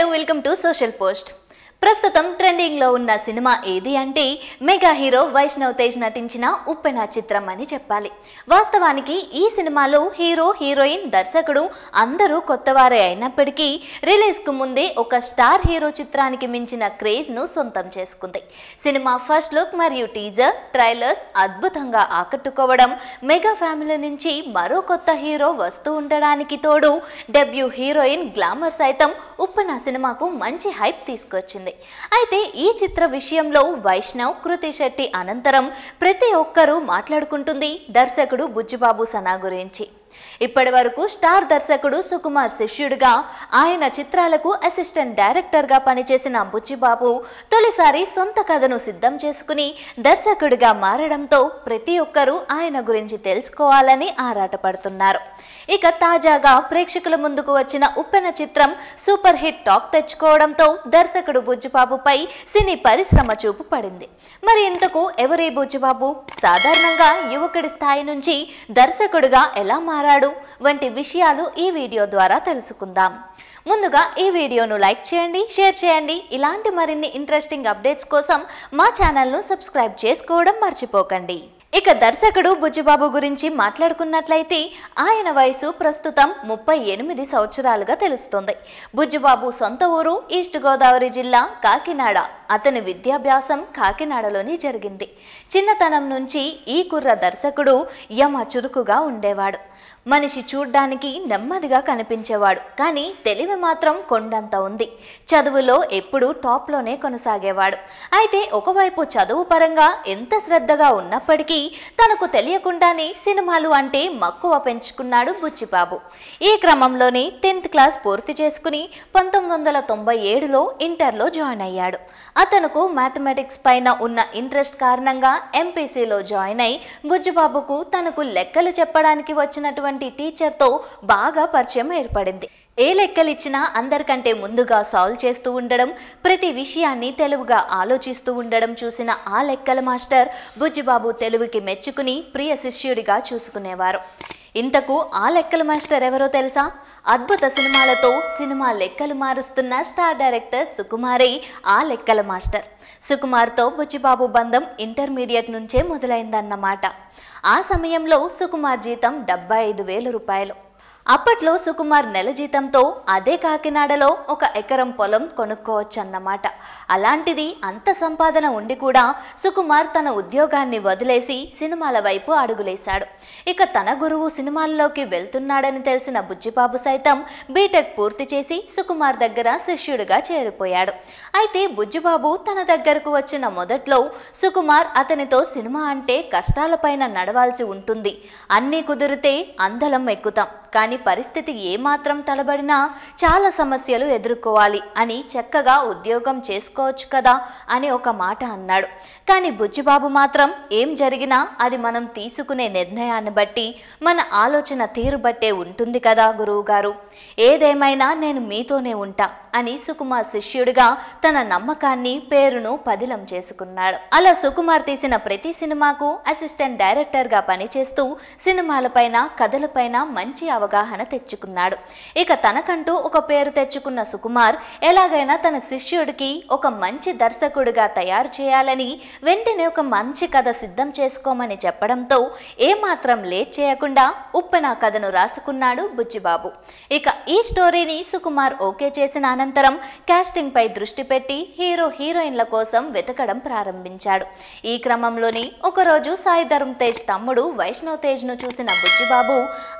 Hello, welcome to Social Post. ప్రస్తుతం ట్రెండింగ్లో ఉన్న సినిమా ఏది అంటే మెగా హీరో వైష్ణవ్ తేజ్ నటించిన ఉప్పెన చిత్రం అని చెప్పాలి వాస్తవానికి ఈ సినిమాలో హీరో హీరోయిన్ దర్శకుడు అందరూ కొత్తవారే అయినప్పటికీ రిలీజ్కు ముందే ఒక స్టార్ హీరో చిత్రానికి మించిన క్రేజ్ను సొంతం చేసుకుంది సినిమా ఫస్ట్ లుక్ మరియు టీజర్ ట్రైలర్స్ అద్భుతంగా ఆకట్టుకోవడం మెగా ఫ్యామిలీ నుంచి మరో కొత్త హీరో వస్తూ ఉండడానికి తోడు డెబ్యూ హీరోయిన్ గ్లామర్ సైతం ఉప్పెన సినిమాకు మంచి హైప్ తీసుకొచ్చింది వచ్చింది అయితే ఈ చిత్ర విషయంలో వైష్ణవ్ కృతి శెట్టి అనంతరం ప్రతి ఒక్కరూ మాట్లాడుకుంటుంది దర్శకుడు బుజ్జుబాబు సనా గురించి ఇప్పటి వరకు స్టార్ దర్శకుడు సుకుమార్ శిష్యుడిగా ఆయన చిత్రాలకు అసిస్టెంట్ డైరెక్టర్గా పనిచేసిన బుచ్చిబాబు తొలిసారి సొంత కథను సిద్ధం చేసుకుని దర్శకుడిగా మారడంతో ప్రతి ఒక్కరూ ఆయన గురించి తెలుసుకోవాలని ఆరాటపడుతున్నారు ఇక తాజాగా ప్రేక్షకుల ముందుకు వచ్చిన ఉప్పెన చిత్రం సూపర్ హిట్ టాక్ తెచ్చుకోవడంతో దర్శకుడు బుజ్జిబాబుపై సినీ పరిశ్రమ చూపు పడింది మరి ఇంతకు ఎవరే బుజ్జిబాబు సాధారణంగా యువకుడి స్థాయి నుంచి దర్శకుడిగా ఎలా మారారు మారాడు వంటి విషయాలు ఈ వీడియో ద్వారా తెలుసుకుందాం ముందుగా ఈ వీడియోను లైక్ చేయండి షేర్ చేయండి ఇలాంటి మరిన్ని ఇంట్రెస్టింగ్ అప్డేట్స్ కోసం మా ఛానల్ను సబ్స్క్రైబ్ చేసుకోవడం మర్చిపోకండి ఇక దర్శకుడు బుజ్జిబాబు గురించి మాట్లాడుకున్నట్లయితే ఆయన వయసు ప్రస్తుతం ముప్పై ఎనిమిది సంవత్సరాలుగా తెలుస్తుంది బుజ్జిబాబు సొంత ఊరు ఈస్ట్ గోదావరి జిల్లా కాకినాడ అతని విద్యాభ్యాసం కాకినాడలోనే జరిగింది చిన్నతనం నుంచి ఈ కుర్ర దర్శకుడు యమ చురుకుగా ఉండేవాడు మనిషి చూడ్డానికి నెమ్మదిగా కనిపించేవాడు కానీ తెలివి మాత్రం కొండంత ఉంది చదువులో ఎప్పుడూ టాప్లోనే కొనసాగేవాడు అయితే ఒకవైపు చదువు పరంగా ఎంత శ్రద్ధగా ఉన్నప్పటికీ తనకు తెలియకుండానే సినిమాలు అంటే మక్కువ పెంచుకున్నాడు బుచ్చిబాబు ఈ క్రమంలోనే టెన్త్ క్లాస్ పూర్తి చేసుకుని పంతొమ్మిది వందల తొంభై ఏడులో ఇంటర్లో జాయిన్ అయ్యాడు అతనుకు మ్యాథమెటిక్స్ పైన ఉన్న ఇంట్రెస్ట్ కారణంగా ఎంపీసీలో జాయిన్ అయి బుజ్జిబాబుకు తనకు లెక్కలు చెప్పడానికి వచ్చినటువంటి వంటి టీచర్తో బాగా పరిచయం ఏర్పడింది ఏ లెక్కలిచ్చినా అందరికంటే ముందుగా సాల్వ్ చేస్తూ ఉండడం ప్రతి విషయాన్ని తెలుగుగా ఆలోచిస్తూ ఉండడం చూసిన ఆ లెక్కల మాస్టర్ బుజ్జిబాబు తెలుగుకి మెచ్చుకుని ప్రియ శిష్యుడిగా చూసుకునేవారు ఇంతకు ఆ లెక్కల మాస్టర్ ఎవరో తెలుసా అద్భుత సినిమాలతో సినిమా లెక్కలు మారుస్తున్న స్టార్ డైరెక్టర్ సుకుమారే ఆ లెక్కల మాస్టర్ సుకుమార్తో బుచ్చిబాబు బంధం ఇంటర్మీడియట్ నుంచే మొదలైందన్నమాట ఆ సమయంలో సుకుమార్ జీతం డెబ్బై ఐదు వేల రూపాయలు అప్పట్లో సుకుమార్ నెల జీతంతో అదే కాకినాడలో ఒక ఎకరం పొలం కొనుక్కోవచ్చన్నమాట అలాంటిది అంత సంపాదన ఉండి కూడా సుకుమార్ తన ఉద్యోగాన్ని వదిలేసి సినిమాల వైపు అడుగులేశాడు ఇక తన గురువు సినిమాల్లోకి వెళ్తున్నాడని తెలిసిన బుజ్జిబాబు సైతం బీటెక్ పూర్తి చేసి సుకుమార్ దగ్గర శిష్యుడిగా చేరిపోయాడు అయితే బుజ్జిబాబు తన దగ్గరకు వచ్చిన మొదట్లో సుకుమార్ అతనితో సినిమా అంటే కష్టాలపైన నడవాల్సి ఉంటుంది అన్నీ కుదిరితే అందలం ఎక్కుతాం కానీ కాని పరిస్థితి ఏమాత్రం తడబడినా చాలా సమస్యలు ఎదుర్కోవాలి అని చక్కగా ఉద్యోగం చేసుకోవచ్చు కదా అని ఒక మాట అన్నాడు కానీ బుజ్జిబాబు మాత్రం ఏం జరిగినా అది మనం తీసుకునే నిర్ణయాన్ని బట్టి మన ఆలోచన తీరు బట్టే ఉంటుంది కదా గురువుగారు ఏదేమైనా నేను మీతోనే ఉంటా అని సుకుమార్ శిష్యుడిగా తన నమ్మకాన్ని పేరును పదిలం చేసుకున్నాడు అలా సుకుమార్ తీసిన ప్రతి సినిమాకు అసిస్టెంట్ డైరెక్టర్గా పనిచేస్తూ సినిమాలపైన కథలపైన మంచి అవగాహన అవగాహన తెచ్చుకున్నాడు ఇక తనకంటూ ఒక పేరు తెచ్చుకున్న సుకుమార్ ఎలాగైనా తన శిష్యుడికి ఒక మంచి దర్శకుడిగా తయారు చేయాలని వెంటనే ఒక మంచి కథ సిద్ధం చేసుకోమని చెప్పడంతో ఏమాత్రం లేట్ చేయకుండా ఉప్పెన కథను రాసుకున్నాడు బుజ్జిబాబు ఇక ఈ స్టోరీని సుకుమార్ ఓకే చేసిన అనంతరం పై దృష్టి పెట్టి హీరో హీరోయిన్ల కోసం వెతకడం ప్రారంభించాడు ఈ క్రమంలోనే ఒకరోజు సాయి ధరమ్ తేజ్ తమ్ముడు వైష్ణవ్ ను చూసిన బుజ్జిబాబు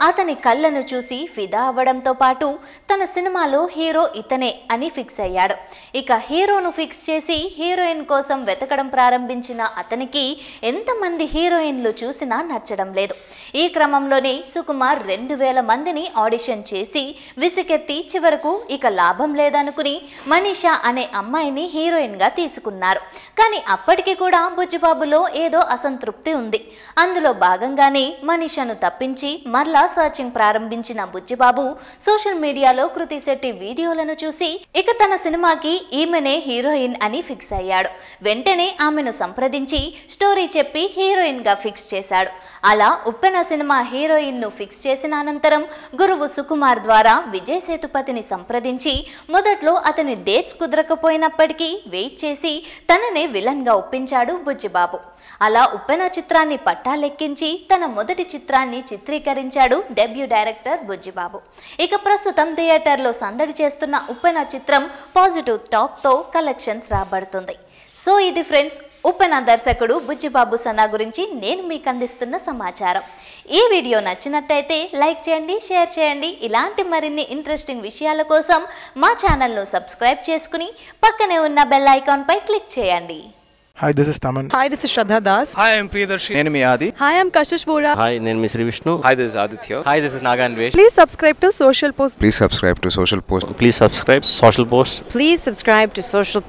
అతని కళ్ళను చూసి ఫిదా అవ్వడంతో పాటు తన సినిమాలో హీరో ఇతనే అని ఫిక్స్ అయ్యాడు ఇక హీరోను ఫిక్స్ చేసి హీరోయిన్ కోసం వెతకడం ప్రారంభించిన అతనికి ఎంతమంది హీరోయిన్లు చూసినా నచ్చడం లేదు ఈ క్రమంలోనే సుకుమార్ రెండు వేల మందిని ఆడిషన్ చేసి విసికెత్తి చివరకు ఇక లాభం లేదనుకుని మనీషా అనే అమ్మాయిని హీరోయిన్గా తీసుకున్నారు కానీ అప్పటికి కూడా బుజ్జిబాబులో ఏదో అసంతృప్తి ఉంది అందులో భాగంగానే మనీషాను తప్పించి మరలా సర్చింగ్ ప్రారంభించారు గమనించిన బుజ్జిబాబు సోషల్ మీడియాలో శెట్టి వీడియోలను చూసి ఇక తన సినిమాకి ఈమెనే హీరోయిన్ అని ఫిక్స్ అయ్యాడు వెంటనే ఆమెను సంప్రదించి స్టోరీ చెప్పి హీరోయిన్ గా ఫిక్స్ చేశాడు అలా ఉప్పెన సినిమా హీరోయిన్ ను ఫిక్స్ చేసిన అనంతరం గురువు సుకుమార్ ద్వారా విజయ్ సేతుపతిని సంప్రదించి మొదట్లో అతని డేట్స్ కుదరకపోయినప్పటికీ వెయిట్ చేసి తననే గా ఒప్పించాడు బుజ్జిబాబు అలా ఉప్పెన చిత్రాన్ని పట్టాలెక్కించి తన మొదటి చిత్రాన్ని చిత్రీకరించాడు డెబ్యూ డైరెక్టర్ డైరెక్టర్ బుజ్జిబాబు ఇక ప్రస్తుతం థియేటర్లో సందడి చేస్తున్న ఉప్పెన చిత్రం పాజిటివ్ టాక్తో కలెక్షన్స్ రాబడుతుంది సో ఇది ఫ్రెండ్స్ ఉప్పెన దర్శకుడు బుజ్జిబాబు సన్నా గురించి నేను మీకు అందిస్తున్న సమాచారం ఈ వీడియో నచ్చినట్టయితే లైక్ చేయండి షేర్ చేయండి ఇలాంటి మరిన్ని ఇంట్రెస్టింగ్ విషయాల కోసం మా ఛానల్ను సబ్స్క్రైబ్ చేసుకుని పక్కనే ఉన్న బెల్ ఐకాన్పై క్లిక్ చేయండి hi this is Thaman hi this is Shraddha Das hi I'm Priyadarshi నేను మీ Aadi hi I'm Kashish Vora hi నేను మీ Sri Vishnu hi this Aditya hi this is Naganvesh please subscribe to social post please subscribe to social post please subscribe social post please subscribe to social